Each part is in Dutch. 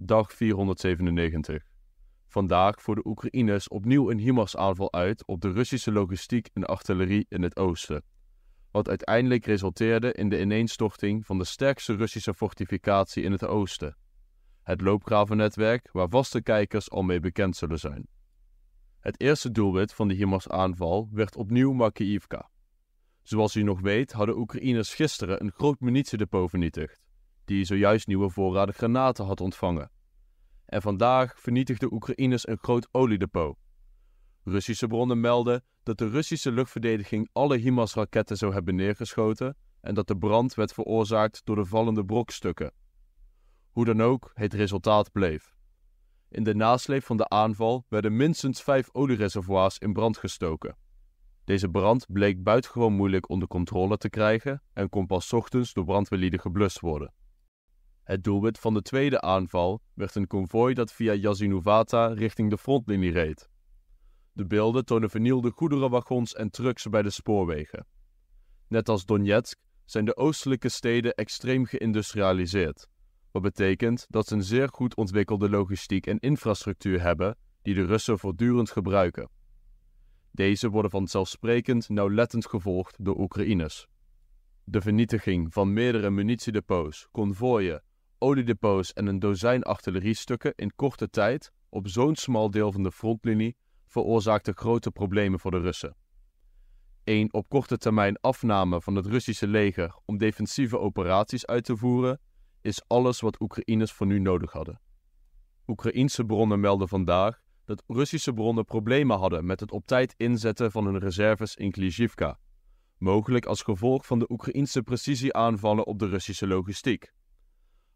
Dag 497. Vandaag voeren de Oekraïners opnieuw een HIMARS-aanval uit op de Russische logistiek en artillerie in het oosten. Wat uiteindelijk resulteerde in de ineenstorting van de sterkste Russische fortificatie in het oosten. Het loopgravennetwerk waar vaste kijkers al mee bekend zullen zijn. Het eerste doelwit van de HIMARS-aanval werd opnieuw Makiivka. Zoals u nog weet hadden Oekraïners gisteren een groot munitiedepot vernietigd die zojuist nieuwe voorraden granaten had ontvangen. En vandaag vernietigden Oekraïners een groot oliedepot. Russische bronnen melden dat de Russische luchtverdediging alle HIMARS-raketten zou hebben neergeschoten en dat de brand werd veroorzaakt door de vallende brokstukken. Hoe dan ook, het resultaat bleef. In de nasleep van de aanval werden minstens vijf oliereservoirs in brand gestoken. Deze brand bleek buitengewoon moeilijk onder controle te krijgen en kon pas ochtends door brandweerlieden geblust worden. Het doelwit van de tweede aanval werd een konvooi dat via Yasinovata richting de frontlinie reed. De beelden tonen vernielde goederenwagons en trucks bij de spoorwegen. Net als Donetsk zijn de oostelijke steden extreem geïndustrialiseerd, wat betekent dat ze een zeer goed ontwikkelde logistiek en infrastructuur hebben die de Russen voortdurend gebruiken. Deze worden vanzelfsprekend nauwlettend gevolgd door Oekraïners. De vernietiging van meerdere munitiedepots, konvooien oliedepots en een dozijn artilleriestukken in korte tijd op zo'n smal deel van de frontlinie veroorzaakte grote problemen voor de Russen. Een op korte termijn afname van het Russische leger om defensieve operaties uit te voeren is alles wat Oekraïners voor nu nodig hadden. Oekraïense bronnen melden vandaag dat Russische bronnen problemen hadden met het op tijd inzetten van hun reserves in Klizhivka, mogelijk als gevolg van de Oekraïense precisieaanvallen op de Russische logistiek.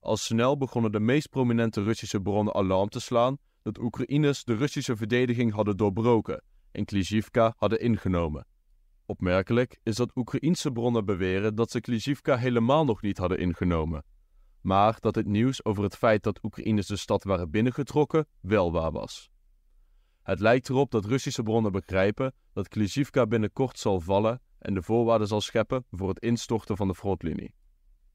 Al snel begonnen de meest prominente Russische bronnen alarm te slaan dat Oekraïners de Russische verdediging hadden doorbroken en Klizhivka hadden ingenomen. Opmerkelijk is dat Oekraïense bronnen beweren dat ze Klizhivka helemaal nog niet hadden ingenomen, maar dat het nieuws over het feit dat Oekraïners de stad waren binnengetrokken wel waar was. Het lijkt erop dat Russische bronnen begrijpen dat Klizhivka binnenkort zal vallen en de voorwaarden zal scheppen voor het instorten van de frontlinie.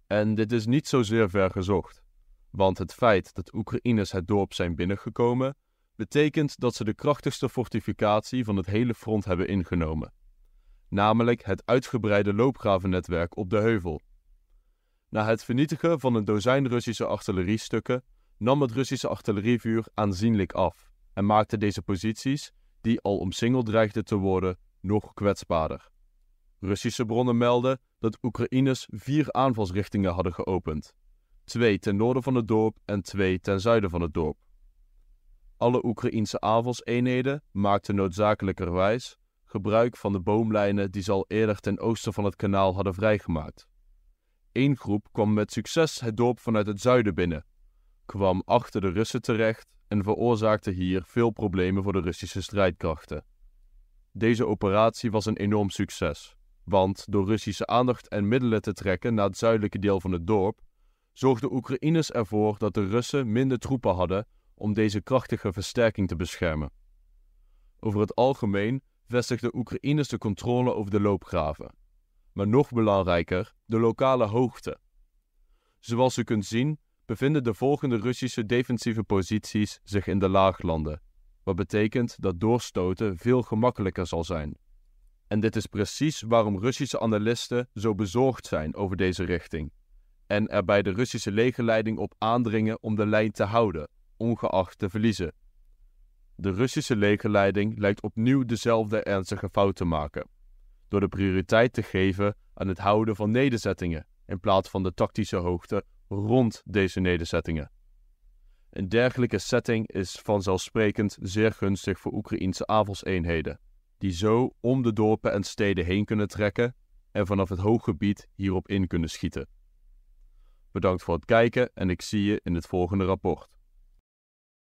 En dit is niet zozeer ver gezocht, want het feit dat Oekraïners het dorp zijn binnengekomen, betekent dat ze de krachtigste fortificatie van het hele front hebben ingenomen, namelijk het uitgebreide loopgravennetwerk op de heuvel. Na het vernietigen van een dozijn Russische artilleriestukken nam het Russische artillerievuur aanzienlijk af en maakte deze posities, die al omsingeld dreigden te worden, nog kwetsbaarder. Russische bronnen melden dat Oekraïners vier aanvalsrichtingen hadden geopend. Twee ten noorden van het dorp en twee ten zuiden van het dorp. Alle Oekraïense aanvalseenheden maakten noodzakelijkerwijs gebruik van de boomlijnen die ze al eerder ten oosten van het kanaal hadden vrijgemaakt. Eén groep kwam met succes het dorp vanuit het zuiden binnen, kwam achter de Russen terecht en veroorzaakte hier veel problemen voor de Russische strijdkrachten. Deze operatie was een enorm succes. Want door Russische aandacht en middelen te trekken naar het zuidelijke deel van het dorp, zorgden Oekraïners ervoor dat de Russen minder troepen hadden om deze krachtige versterking te beschermen. Over het algemeen vestigden Oekraïners de controle over de loopgraven, maar nog belangrijker, de lokale hoogte. Zoals u kunt zien, bevinden de volgende Russische defensieve posities zich in de laaglanden, wat betekent dat doorstoten veel gemakkelijker zal zijn. En dit is precies waarom Russische analisten zo bezorgd zijn over deze richting. En er bij de Russische legerleiding op aandringen om de lijn te houden, ongeacht te verliezen. De Russische legerleiding lijkt opnieuw dezelfde ernstige fout te maken. Door de prioriteit te geven aan het houden van nederzettingen in plaats van de tactische hoogte rond deze nederzettingen. Een dergelijke setting is vanzelfsprekend zeer gunstig voor Oekraïense avondseenheden die zo om de dorpen en steden heen kunnen trekken en vanaf het hooggebied hierop in kunnen schieten. Bedankt voor het kijken en ik zie je in het volgende rapport.